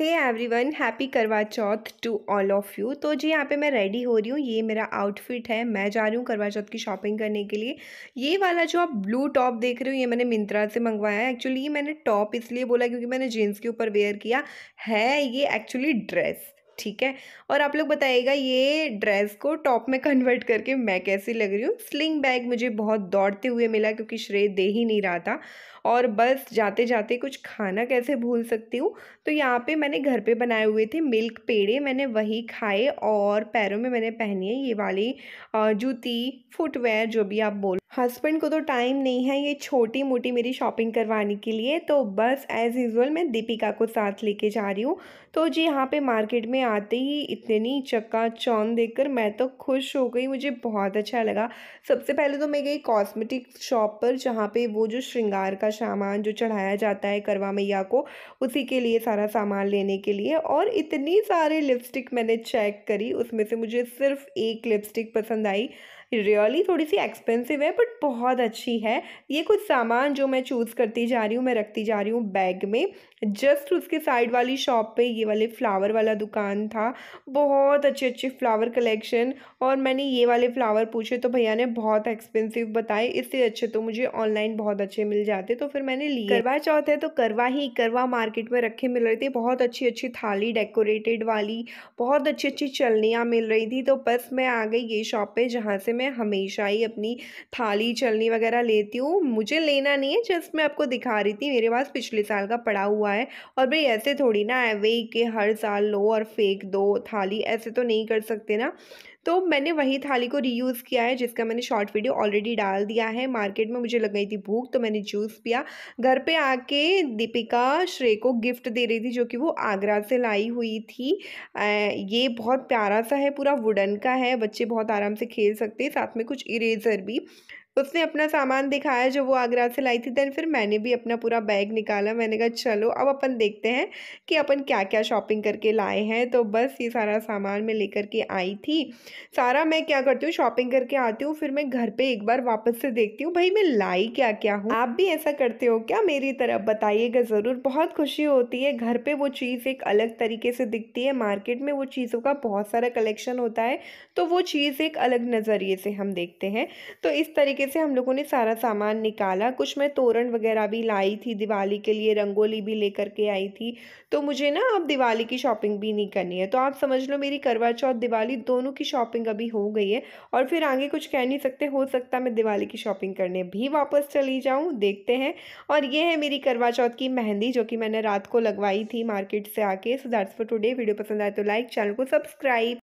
hey everyone happy Karva Chauth to all of you तो जी यहाँ पे मैं रेडी हो रही हूँ ये मेरा आउटफिट है मैं जा रही हूँ करवा चौथ की शॉपिंग करने के लिए ये वाला जो आप ब्लू टॉप देख रहे हो ये मैंने मिंत्रा से मंगवाया है एक्चुअली ये मैंने टॉप इसलिए बोला क्योंकि मैंने जीन्स के ऊपर वेयर किया है ये एक्चुअली ड्रेस ठीक है और आप लोग बताइएगा ये ड्रेस को टॉप में कन्वर्ट करके मैं कैसी लग रही हूँ स्लिंग बैग मुझे बहुत दौड़ते हुए मिला क्योंकि श्रेय दे ही नहीं रहा था और बस जाते जाते कुछ खाना कैसे भूल सकती हूँ तो यहाँ पे मैंने घर पे बनाए हुए थे मिल्क पेड़े मैंने वही खाए और पैरों में मैंने पहनी है ये वाली जूती फुटवेयर जो भी आप बोल हस्बैंड को तो टाइम नहीं है ये छोटी मोटी मेरी शॉपिंग करवाने के लिए तो बस एज़ यूज़ुअल मैं दीपिका को साथ लेके जा रही हूँ तो जी यहाँ पे मार्केट में आते ही इतनी चकाचौंध देखकर मैं तो खुश हो गई मुझे बहुत अच्छा लगा सबसे पहले तो मैं गई कॉस्मेटिक शॉप पर जहाँ पे वो जो श्रृंगार का सामान जो चढ़ाया जाता है करवा मैया को उसी के लिए सारा सामान लेने के लिए और इतनी सारे लिपस्टिक मैंने चेक करी उसमें से मुझे सिर्फ एक लिपस्टिक पसंद आई रियली really, थोड़ी सी एक्सपेंसिव है बट बहुत अच्छी है ये कुछ सामान जो मैं चूज़ करती जा रही हूँ मैं रखती जा रही हूँ बैग में जस्ट उसके साइड वाली शॉप पे ये वाले फ्लावर वाला दुकान मन था बहुत अच्छे अच्छे फ्लावर कलेक्शन और मैंने ये वाले फ्लावर पूछे तो भैया ने बहुत एक्सपेंसिव बताए इससे अच्छे तो मुझे ऑनलाइन बहुत अच्छे मिल जाते तो फिर मैंने लिए करवा चौथ है तो करवा ही करवा मार्केट में रखे मिल रहे थे बहुत अच्छी अच्छी थाली डेकोरेटेड वाली बहुत अच्छी अच्छी चलनियाँ मिल रही थी तो बस मैं आ गई ये शॉप पे जहाँ से मैं हमेशा ही अपनी थाली चलनी वगैरह लेती हूँ मुझे लेना नहीं है जस्ट मैं आपको दिखा रही थी मेरे पास पिछले साल का पड़ा हुआ है और भाई ऐसे थोड़ी ना है वे कि हर साल लो और फेल एक दो थाली ऐसे तो नहीं कर सकते ना तो मैंने वही थाली को रीयूज़ किया है जिसका मैंने शॉर्ट वीडियो ऑलरेडी डाल दिया है मार्केट में मुझे लग गई थी भूख तो मैंने जूस पिया घर पे आके दीपिका श्रेय को गिफ्ट दे रही थी जो कि वो आगरा से लाई हुई थी आ, ये बहुत प्यारा सा है पूरा वुडन का है बच्चे बहुत आराम से खेल सकते हैं साथ में कुछ इरेजर भी उसने अपना सामान दिखाया जो वो आगरा से लाई थी देन फिर मैंने भी अपना पूरा बैग निकाला मैंने कहा चलो अब अपन देखते हैं कि अपन क्या क्या शॉपिंग करके लाए हैं तो बस ये सारा सामान मैं लेकर के आई थी सारा मैं क्या करती हूँ शॉपिंग करके आती हूँ फिर मैं घर पर एक बार वापस से देखती हूँ भाई मैं लाई क्या क्या हूँ आप भी ऐसा करते हो क्या मेरी तरफ बताइएगा ज़रूर बहुत खुशी होती है घर पर वो चीज़ एक अलग तरीके से दिखती है मार्केट में वो चीज़ों का बहुत सारा कलेक्शन होता है तो वो चीज़ एक अलग नज़रिए से हम देखते हैं तो इस तरीके से हम लोगों ने सारा सामान निकाला कुछ मैं तोरण वगैरह भी लाई थी दिवाली के लिए रंगोली भी लेकर के आई थी तो मुझे ना अब दिवाली की शॉपिंग भी नहीं करनी है तो आप समझ लो मेरी करवा चौथ दिवाली दोनों की शॉपिंग अभी हो गई है और फिर आगे कुछ कह नहीं सकते हो सकता मैं दिवाली की शॉपिंग करने भी वापस चली जाऊँ देखते हैं और ये है मेरी करवा चौथ की मेहंदी जो कि मैंने रात को लगवाई थी मार्केट से आके so that's for today video पसंद आए तो लाइक चैनल को सब्सक्राइब